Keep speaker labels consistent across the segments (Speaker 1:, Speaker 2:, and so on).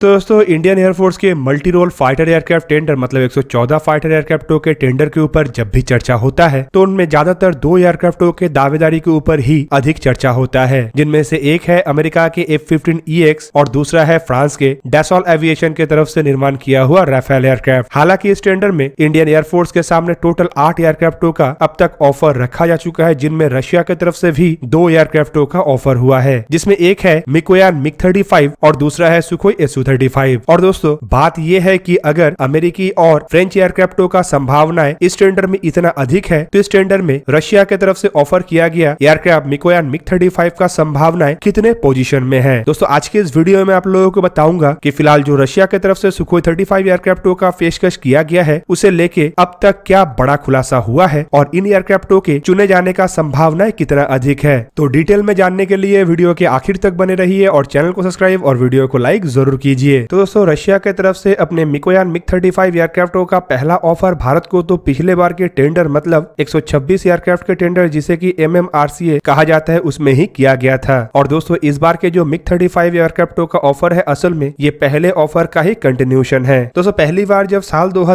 Speaker 1: तो दोस्तों Indian air force के multi role fighter aircraft tender मतलब 114 फाइटर एयरक्राफ्टों के टेंडर के ऊपर जब भी चर्चा होता है तो उनमें ज्यादातर दो एयरक्राफ्टों के दावेदारी के ऊपर ही अधिक चर्चा होता है जिनमें से एक है अमेरिका के एफ फिफ्टीन ई और दूसरा है फ्रांस के डेसॉल एविएशन के तरफ से निर्माण किया हुआ राफेल एयरक्राफ्ट हालांकि इस टेंडर में इंडियन एयरफोर्स के सामने टोटल आठ एयरक्राफ्टों का अब तक ऑफर रखा जा चुका है जिनमें रशिया के तरफ से भी दो एयरक्राफ्टों का ऑफर हुआ है जिसमें एक है मिकोयान मिक थर्टी और दूसरा है सुखोई एसू su और दोस्तों बात यह है कि अगर अमेरिकी और फ्रेंच एयरक्राफ्टों का संभावनाएं इस टेंडर में इतना अधिक है तो इस टेंडर में रशिया के तरफ से ऑफर किया गया एयरक्राफ्ट मिकोयान मिक 35 का संभावनाएं कितने पोजीशन में है दोस्तों आज के इस वीडियो में आप लोगों को बताऊंगा कि फिलहाल जो रशिया के तरफ से सुखोई फाइव एयरक्राफ्टों का पेशकश किया गया है उसे लेके अब तक क्या बड़ा खुलासा हुआ है और इन एयरक्राफ्टों के चुने जाने का संभावना कितना अधिक है तो डिटेल में जानने के लिए वीडियो के आखिर तक बने रहिए और चैनल को सब्सक्राइब और वीडियो को लाइक जरूर कीजिए लीजिए तो दोस्तों रशिया के तरफ से अपने मिकोयान मिक थर्टी फाइव एयरक्राफ्टों का पहला ऑफर भारत को तो पिछले बार के टेंडर मतलब 126 एयरक्राफ्ट के टेंडर जिसे की एम कहा जाता है उसमें ही किया गया था और दोस्तों इस बार के जो मिक थर्टी फाइव एयरक्राफ्टों का ऑफर है असल में ये पहले ऑफर का ही कंटिन्यूशन है तो दोस्तों पहली बार जब साल दो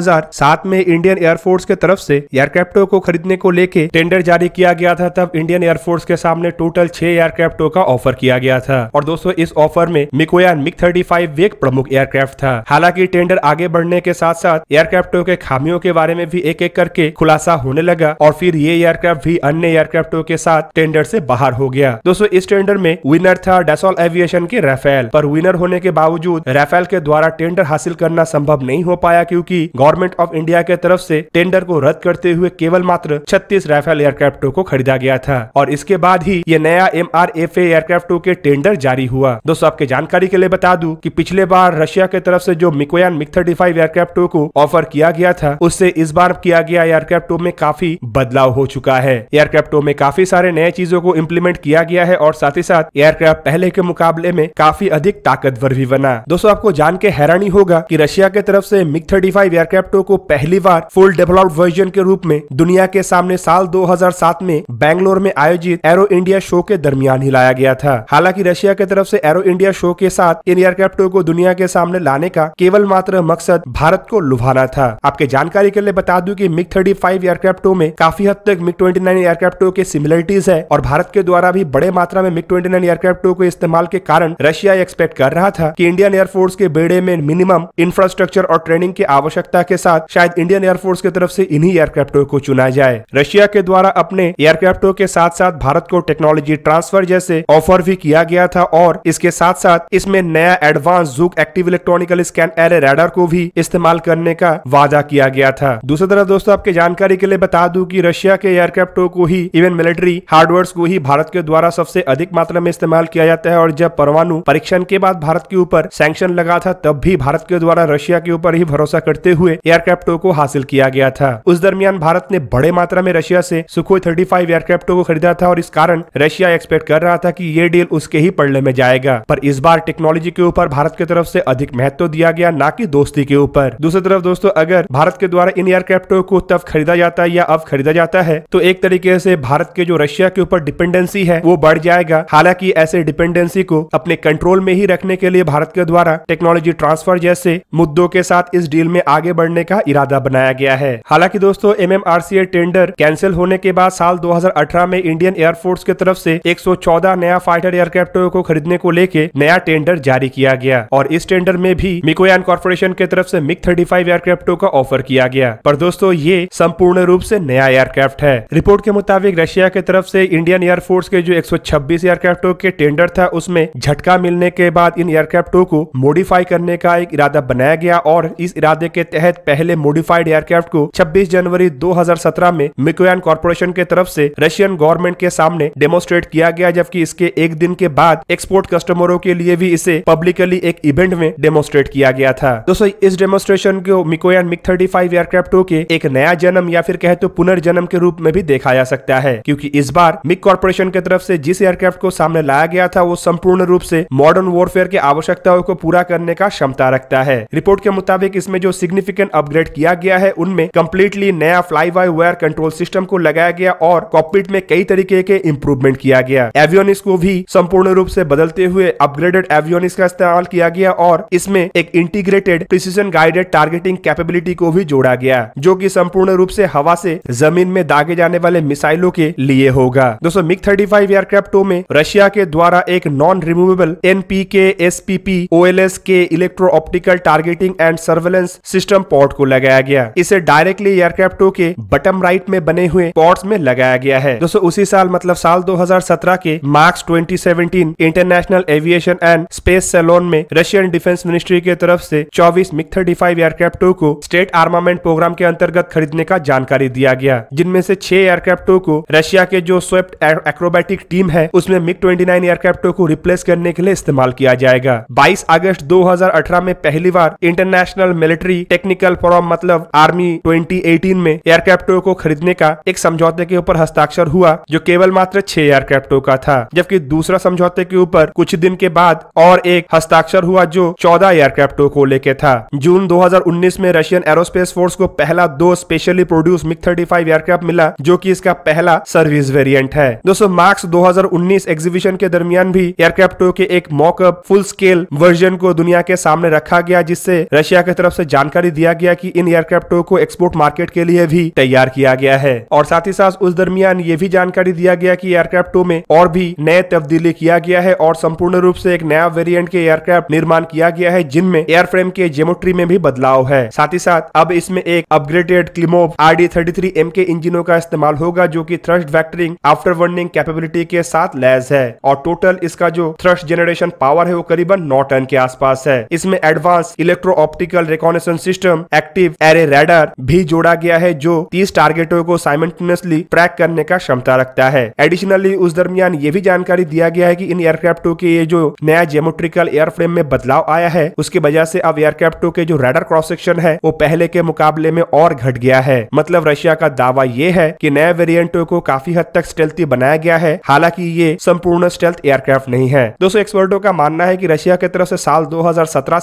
Speaker 1: में इंडियन एयरफोर्स के तरफ से एयरक्राफ्टों को खरीदने को लेके टेंडर जारी किया गया था तब इंडियन एयरफोर्स के सामने टोटल छह एयरक्राफ्टों का ऑफर किया गया था और दोस्तों इस ऑफर में मिकोयान मिक थर्टी फाइव वे एक प्रमुख एयरक्राफ्ट था हालांकि टेंडर आगे बढ़ने के साथ साथ एयरक्राफ्टों के खामियों के बारे में भी एक एक करके खुलासा होने लगा और फिर ये एयरक्राफ्ट भी अन्य एयरक्राफ्टों के साथ टेंडर से बाहर हो गया दोस्तों इस टेंडर में विनर था डेसोल एविएशन के राफेल पर विनर होने के बावजूद राफेल के द्वारा टेंडर हासिल करना संभव नहीं हो पाया क्योंकि गवर्नमेंट ऑफ इंडिया के तरफ से टेंडर को रद्द करते हुए केवल मात्र 36 राफेल एयरक्राफ्टों को खरीदा गया था और इसके बाद ही ये नया एम आर एफ एयरक्राफ्टों के टेंडर जारी हुआ दोस्तों आपके जानकारी के लिए बता दू की पिछले पिछले बार रशिया के तरफ से जो Mikoyan MiG thirty five aircraft two को ऑफर किया गया था उससे इस बार किया गया एयरक्राफ्ट टू में काफी बदलाव हो चुका है एयरक्राफ्ट टू में काफी सारे नए चीजों को इम्प्लीमेंट किया गया है और साथ ही साथ एयरक्राफ्ट पहले के मुकाबले में काफी अधिक ताकतवर भी बना दोस्तों आपको जान के हैरानी होगा की रशिया के तरफ से थर्टी फाइव एयरक्राफ्टों को पहली बार फुल डेवलप्ड वर्जन के रूप में दुनिया के सामने साल 2007 में बैंगलोर में आयोजित एरो इंडिया शो के दरमियान ही लाया गया था हालांकि रशिया की तरफ से एरो इंडिया शो के साथ इन एयरक्राफ्टों को दुनिया के सामने लाने का केवल मात्र मकसद भारत को लुभाना था आपके जानकारी के लिए बता दूं कि मिग 35 एयरक्राफ्टों में काफी हद तक मिग 29 एयरक्राफ्टों के सिमिलरिटीज है और भारत के द्वारा भी बड़े मात्रा में मिग 29 एयरक्राफ्टों के इस्तेमाल के कारण रशिया एक्सपेक्ट कर रहा था की इंडियन एयरफोर्स के बेड़े में मिनिमम इंफ्रास्ट्रक्चर और ट्रेनिंग की आवश्यकता के साथ शायद इंडियन एयरफोर्स की तरफ से इन्हीं एयरक्राफ्टों को चुना जाए रशिया के द्वारा अपने एयरक्राफ्टों के साथ साथ भारत को टेक्नोलॉजी ट्रांसफर जैसे ऑफर भी किया गया था और इसके साथ साथ इसमें नया advance Zhuk active electronical scan array radar को भी इस्तेमाल करने का वादा किया गया था दूसरी तरफ दोस्तों आपके जानकारी के लिए बता दू की रशिया के एयरक्राफ्टों को ही इवन मिलिट्री हार्डवेयर को ही भारत के द्वारा सबसे अधिक मात्रा में इस्तेमाल किया जाता है और जब परमाणु परीक्षण के बाद भारत के ऊपर सैंक्शन लगा था तब भी भारत के द्वारा रशिया के ऊपर ही भरोसा करते हुए एयरक्राफ्टों को हासिल किया गया था उस दरमियान भारत ने बड़े मात्रा में रशिया से सुखोई 35 फाइव एयरक्राफ्टों को खरीदा था और इस कारण रशिया एक्सपेक्ट कर रहा था कि ये डील उसके ही पड़ने में जाएगा पर इस बार टेक्नोलॉजी के ऊपर भारत के तरफ से अधिक महत्व दिया गया ना कि दोस्ती के ऊपर दूसरी तरफ दोस्तों अगर भारत के द्वारा इन एयरक्राफ्ट को तब खरीदा जाता है या अब खरीदा जाता है तो एक तरीके से भारत के जो रशिया के ऊपर डिपेंडेंसी है वो बढ़ जाएगा हालांकि ऐसे डिपेंडेंसी को अपने कंट्रोल में ही रखने के लिए भारत के द्वारा टेक्नोलॉजी ट्रांसफर जैसे मुद्दों के साथ इस डील में आगे बढ़ने का इरादा बनाया गया है हालांकि दोस्तों एम एमएमआरसीए टेंडर कैंसिल होने के बाद साल 2018 में इंडियन एयरफोर्स की तरफ से 114 नया फाइटर एयरक्राफ्टों को खरीदने को लेके नया टेंडर जारी किया गया और इस टेंडर में भी मिकोयान कॉर्पोरेशन के तरफ से मिग 35 एयरक्राफ्टों का ऑफर किया गया पर दोस्तों ये संपूर्ण रूप से नया एयरक्राफ्ट है रिपोर्ट के मुताबिक रशिया के तरफ से इंडियन एयरफोर्स के जो 126 एयरक्राफ्टों के टेंडर था उसमें झटका मिलने के बाद इन एयरक्राफ्टों को मॉडिफाई करने का एक इरादा बनाया गया और इस इरादे के तहत पहले मॉडिफाइड एयरक्राफ्ट को 26 जनवरी 2017 में मिकोयान कॉर्पोरेशन के तरफ से रशियन गवर्नमेंट के सामने डेमोस्ट्रेट किया गया जबकि इसके एक दिन के बाद एक्सपोर्ट कस्टमरों के लिए भी इसे पब्लिकली एक इवेंट में डेमोस्ट्रेट किया गया था दोस्तों इस डेमोस्ट्रेशन को Mikoyan MiG thirty five aircraft के एक नया जन्म या फिर कहे तो पुनर्जन्म के रूप में भी देखा जा सकता है क्योंकि इस बार मिक कॉर्पोरेशन की तरफ से जिस एयरक्राफ्ट को सामने लाया गया था वो संपूर्ण रूप से मॉडर्न वॉरफेयर की आवश्यकताओं को पूरा करने का क्षमता रखता है रिपोर्ट के मुताबिक इसमें जो सिग्निफिकेंट अपग्रेड किया गया है उनमें कम्प्लीटली नया fly by wire control system को लगाया गया और कॉकपिट में कई तरीके के इम्प्रूवमेंट किया गया एवियोनिस को भी संपूर्ण रूप से बदलते हुए अपग्रेडेड एवियोनिस का इस्तेमाल किया गया और इसमें एक integrated precision guided targeting capability को भी जोड़ा गया जो कि संपूर्ण रूप से हवा से जमीन में दागे जाने वाले मिसाइलों के लिए होगा दोस्तों मिग 35 एयरक्राफ्ट टू में रशिया के द्वारा एक non removable N P K S P P O L S के electro optical targeting and surveillance system port को लगाया गया इसे डायरेक्टली एयरक्राफ्ट टू के बटम राइट में बने हुए पोर्ट में लगाया गया है दोस्तों उसी साल मतलब साल सत्रह के twenty 2017 international aviation and space salon में रशियन डिफेंस मिनिस्ट्री के तरफ से 24 मिग थर्टी फाइव एयरक्राफ्टों को स्टेट आर्मामेंट प्रोग्राम के अंतर्गत खरीदने का जानकारी दिया गया जिनमें से छह एयरक्राफ्टों को रशिया के जो स्वेप्ट एक्रोबेटिक टीम है उसमें मिग ट्वेंटी नाइन एयरक्राफ्टों को रिप्लेस करने के लिए इस्तेमाल किया जाएगा 22 अगस्त 2018 में पहली बार इंटरनेशनल मिलिट्री टेक्निकल फोरम मतलब आर्मी 2018 में एयरक्राफ्टों को खरीदने का एक समझौते के ऊपर हस्ताक्षर हुआ जो केवल मात्र छह एयरक्राफ्टों का था जबकि दूसरा समझौते के ऊपर कुछ दिन के बाद और एक हस्ताक्षर हुआ जो चौदह एयरक्राफ्टों को लेके था जून 2019 में रशियन एरोस्पेस फोर्स को पहला दो स्पेशली प्रोड्यूस मिक 35 एयरक्राफ्ट मिला जो कि इसका पहला सर्विस वेरिएंट है दोस्तों मार्क्स 2019 एग्जीबिशन के दरमियान भी एयरक्राफ्टो के एक मॉकअप फुल स्केल वर्जन को दुनिया के सामने रखा गया जिससे रशिया की तरफ ऐसी जानकारी दिया गया की इन एयरक्राफ्टो को एक्सपोर्ट मार्केट के लिए भी तैयार किया गया है और साथ ही साथ उस दरमियान ये भी जानकारी दिया गया की एयरक्राफ्टों में और भी नए तब्दीली किया गया है और संपूर्ण रूप से एक नया वेरिएंट के एयरक्राफ्ट निर्माण किया गया है जिनमें एयरफ्रेम के जेमोट्री में भी बदलाव है साथ ही साथ अब इसमें एक upgraded Klimov R D thirty three M के इंजिनों का इस्तेमाल होगा जो की thrust vectoring afterburning capability के साथ लैस है और टोटल इसका जो थ्रस्ट जनरेशन पावर है वो करीबन नौ टन के आसपास है इसमें advance electro optical reconnaissance system active array radar भी जोड़ा गया है जो 30 टारगेटों को साइमल्टेनियसली ट्रैक करने का क्षमता रखता है एडिशनली उस दरमियान ये भी जानकारी दिया गया है कि इन एयरक्राफ्टों के ये जो नया जेमोट्रिकल एयरफ्रेम में बदलाव आया है उसकी वजह से अब एयरक्राफ्ट टू के जो रेडर क्रॉस सेक्शन है वो पहले के मुकाबले में और घट गया है मतलब रशिया का दावा ये है कि नए वेरियंटो को काफी हद तक स्टेल्थी बनाया गया है हालांकि ये संपूर्ण स्टेल्थ एयरक्राफ्ट नहीं है दोस्तों एक्सपर्टो का मानना है की रशिया की तरफ ऐसी साल दो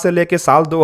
Speaker 1: से लेकर साल दो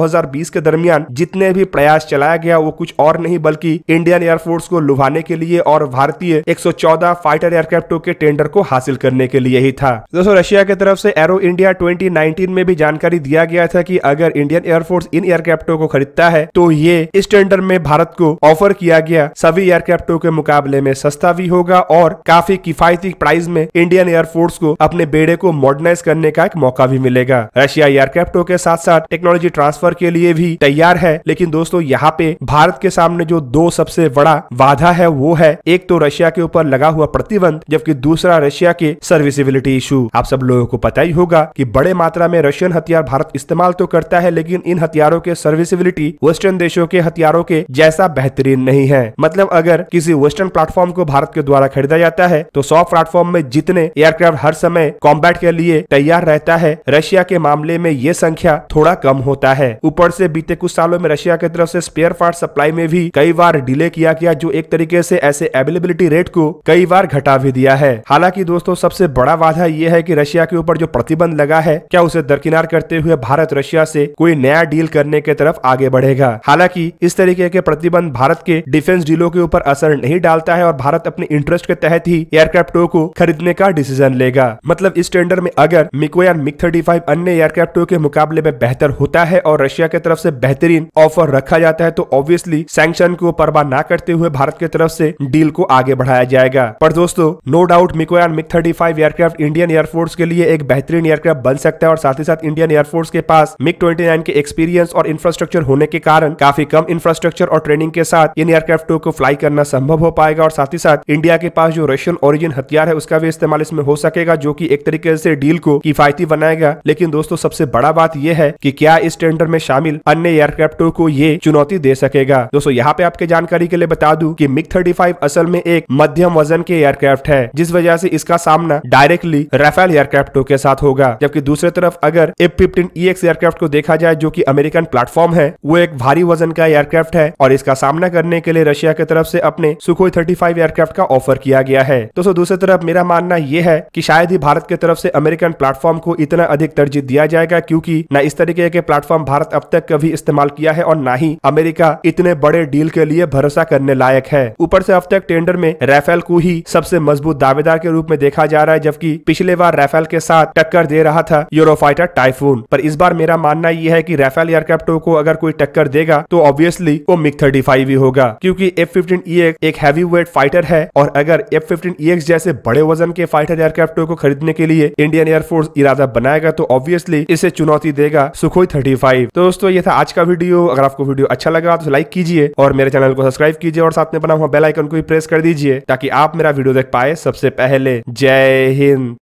Speaker 1: के दरमियान जितने भी प्रयास चलाया गया वो कुछ और नहीं बल्कि इंडियन एयरफोर्स को लुभाने के लिए और भारतीय 114 फाइटर एयरक्राफ्टों के टेंडर को हासिल करने के लिए ही था दोस्तों रशिया की तरफ से एरो इंडिया 2019 में भी जानकारी जानकारी दिया गया था कि अगर इंडियन एयरफोर्स इन एयरक्राफ्टों को खरीदता है तो ये इस टेंडर में भारत को ऑफर किया गया सभी एयरक्राफ्टों के मुकाबले में सस्ता भी होगा और काफी किफायती प्राइस में इंडियन एयरफोर्स को अपने बेड़े को मॉडर्नाइज करने का एक मौका भी मिलेगा रशिया एयरक्राफ्टों के साथ साथ टेक्नोलॉजी ट्रांसफर के लिए भी तैयार है लेकिन दोस्तों यहाँ पे भारत के सामने जो दो सबसे बड़ा वाधा है वो है एक तो रशिया के ऊपर लगा हुआ प्रतिबंध जबकि दूसरा रशिया के सर्विसिबिलिटी इशू आप सब लोगों को पता ही होगा कि बड़े मात्रा में रशियन हथियार हथियार भारत इस्तेमाल तो करता है लेकिन इन हथियारों के सर्विसिबिलिटी वेस्टर्न देशों के हथियारों के जैसा बेहतरीन नहीं है मतलब अगर किसी वेस्टर्न प्लेटफॉर्म को भारत के द्वारा खरीदा जाता है तो सौ प्लेटफॉर्म में जितने एयरक्राफ्ट हर समय कॉम्बैट के लिए तैयार रहता है रशिया के मामले में ये संख्या थोड़ा कम होता है ऊपर से बीते कुछ सालों में रशिया की तरफ से स्पेयर पार्ट सप्लाई में भी कई बार डिले किया गया जो एक तरीके से ऐसे अवेलेबिलिटी रेट को कई बार घटा भी दिया है हालांकि दोस्तों सबसे बड़ा वादा यह है कि रशिया के ऊपर जो प्रतिबंध लगा है क्या उसे दरकिनार कर करते हुए भारत रशिया से कोई नया डील करने के तरफ आगे बढ़ेगा हालांकि इस तरीके के प्रतिबंध भारत के डिफेंस डीलों के ऊपर असर नहीं डालता है और भारत अपने इंटरेस्ट के तहत ही एयरक्राफ्टों को खरीदने का डिसीजन लेगा मतलब इस टेंडर में अगर मिको या मिक थर्टी अन्य एयरक्राफ्टों के मुकाबले में बेहतर होता है और रशिया के तरफ से बेहतरीन ऑफर रखा जाता है तो ऑब्वियसली सैंक्शन को परवाह ना करते हुए भारत की तरफ से डील को आगे बढ़ाया जाएगा पर दोस्तों no doubt Mikoyan MiG thirty aircraft Indian air force के लिए एक बेहतरीन एयरक्राफ्ट बन सकता है और साथ ही साथ इंडियन एयरफोर्स के पास मिग 29 के एक्सपीरियंस और इंफ्रास्ट्रक्चर होने के कारण काफी कम इंफ्रास्ट्रक्चर और ट्रेनिंग के साथ इन एयरक्राफ्ट को फ्लाई करना संभव हो पाएगा और साथ ही साथ इंडिया के पास जो रशियन ओरिजिन हथियार है उसका भी इस्तेमाल इसमें हो सकेगा जो की एक तरीके से डील को किफायती बनाएगा लेकिन दोस्तों सबसे बड़ा बात यह है की क्या इस टेंडर में शामिल अन्य एयरक्राफ्टों को ये चुनौती दे सकेगा दोस्तों यहाँ पे आपके जानकारी के लिए बता दू की मिग थर्टी असल में एक मध्यम वजन के एयरक्राफ्ट है जिस वजह से इसका सामना डायरेक्टली राफेल एयरक्राफ्टों के साथ होगा जबकि दूसरी तरफ अगर एफ फिफ्टीन ई एयरक्राफ्ट को देखा जाए जो की अमेरिकन प्लेटफॉर्म है वो एक भारी वजन का एयरक्राफ्ट है और इसका सामना करने के लिए रशिया की तरफ से अपने सुखोई थर्टी फाइव एयरक्राफ्ट का ऑफर किया गया है दोस्तों दूसरी तरफ मेरा मानना यह है की शायद ही भारत की तरफ से अमेरिकन प्लेटफॉर्म को इतना अधिक तरजीह दिया जाएगा क्योंकि न इस तरीके के प्लेटफॉर्म भारत अब तक कभी इस्तेमाल किया है और न ही अमेरिका इतने बड़े डील के लिए भरोसा करने लायक है ऊपर से अब तक टेंडर में राफेल को ही सबसे मजबूत दावेदार के रूप में देखा जा रहा है जबकि पिछले बार राफेल के साथ टक्कर दे रहा था यूरोफाइटर टाइफून ड्रोन पर इस बार मेरा मानना यह है कि राफेल एयरक्राफ्टों को अगर कोई टक्कर देगा तो ऑब्वियसली वो मिग थर्टी फाइव ही होगा क्योंकि एफ फिफ्टीन e एक हैवी वेट फाइटर है और अगर एफ फिफ्टीन e जैसे बड़े वजन के फाइटर एयरक्राफ्टों को खरीदने के लिए इंडियन एयरफोर्स इरादा बनाएगा तो ऑब्वियसली इसे चुनौती देगा सुखोई थर्टी फाइव तो दोस्तों ये था आज का वीडियो अगर आपको वीडियो अच्छा लगा तो लाइक कीजिए और मेरे चैनल को सब्सक्राइब कीजिए और साथ में बना हुआ बेलाइकन को भी प्रेस कर दीजिए ताकि आप मेरा वीडियो देख पाए सबसे पहले जय हिंद